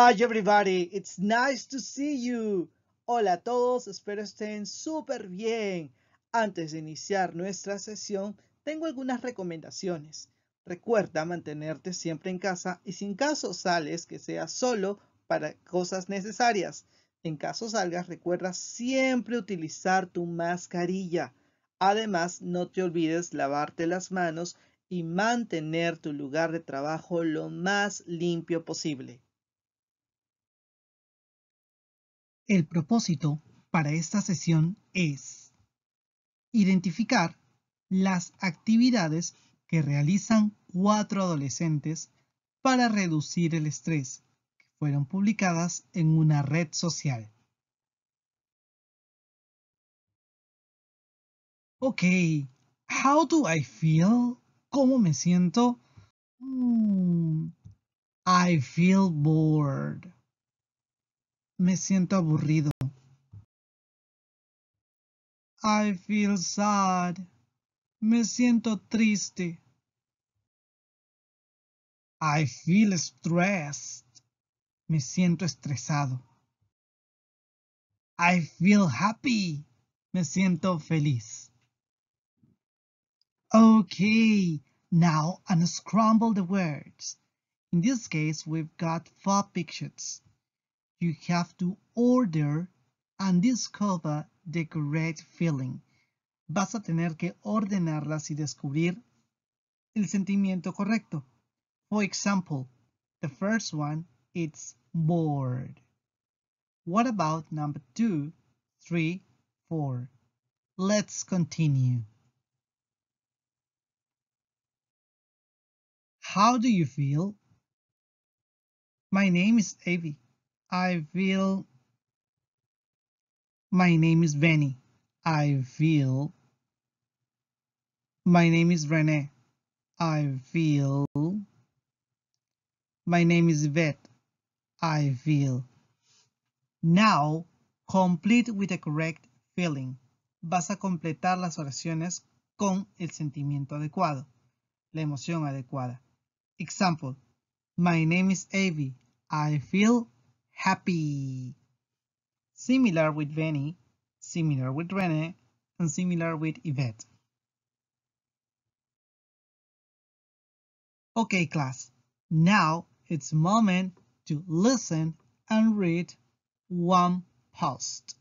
Hi everybody, it's nice to see you. Hola a todos, espero estén súper bien. Antes de iniciar nuestra sesión, tengo algunas recomendaciones. Recuerda mantenerte siempre en casa y sin caso sales, que sea solo para cosas necesarias. En caso salgas, recuerda siempre utilizar tu mascarilla. Además, no te olvides lavarte las manos y mantener tu lugar de trabajo lo más limpio posible. El propósito para esta sesión es identificar las actividades que realizan cuatro adolescentes para reducir el estrés que fueron publicadas en una red social. Ok, how do I feel? ¿Cómo me siento? Hmm, I feel bored. Me siento aburrido. I feel sad. Me siento triste. I feel stressed. Me siento estresado. I feel happy. Me siento feliz. Okay, now unscramble the words. In this case, we've got four pictures you have to order and discover the correct feeling. Vas a tener que ordenarlas y descubrir el sentimiento correcto. For example, the first one, it's bored. What about number two, three, four? Let's continue. How do you feel? My name is Avi. I will. My name is Benny. I will. My name is Rene. I will. My name is Yvette. I will. Now, complete with the correct feeling. Vas a completar las oraciones con el sentimiento adecuado, la emoción adecuada. Example. My name is Avi. I feel happy. Similar with Benny, similar with Rene, and similar with Yvette. Okay class, now it's moment to listen and read one post.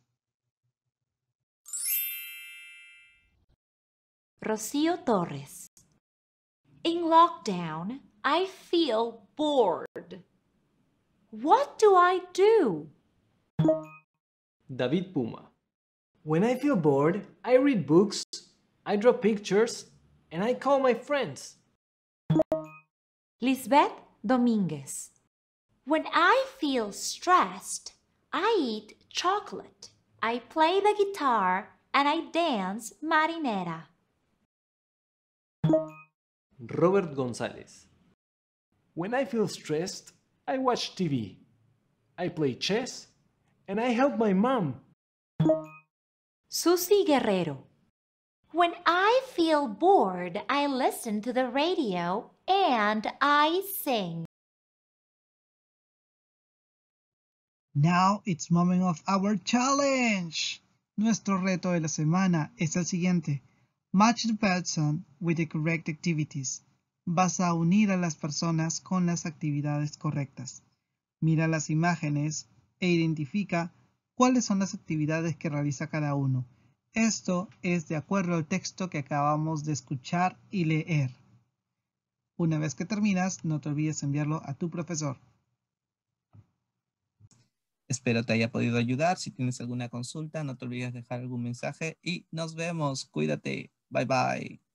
Rocío Torres. In lockdown, I feel bored. What do I do? David Puma. When I feel bored, I read books, I draw pictures, and I call my friends. Lisbeth Dominguez. When I feel stressed, I eat chocolate. I play the guitar and I dance marinera. Robert Gonzalez. When I feel stressed, I watch TV, I play chess, and I help my mom. Susie Guerrero. When I feel bored, I listen to the radio and I sing. Now it's moment of our challenge. Nuestro reto de la semana es el siguiente. Match the person with the correct activities. vas a unir a las personas con las actividades correctas. Mira las imágenes e identifica cuáles son las actividades que realiza cada uno. Esto es de acuerdo al texto que acabamos de escuchar y leer. Una vez que terminas, no te olvides enviarlo a tu profesor. Espero te haya podido ayudar. Si tienes alguna consulta, no te olvides dejar algún mensaje y nos vemos. Cuídate. Bye bye.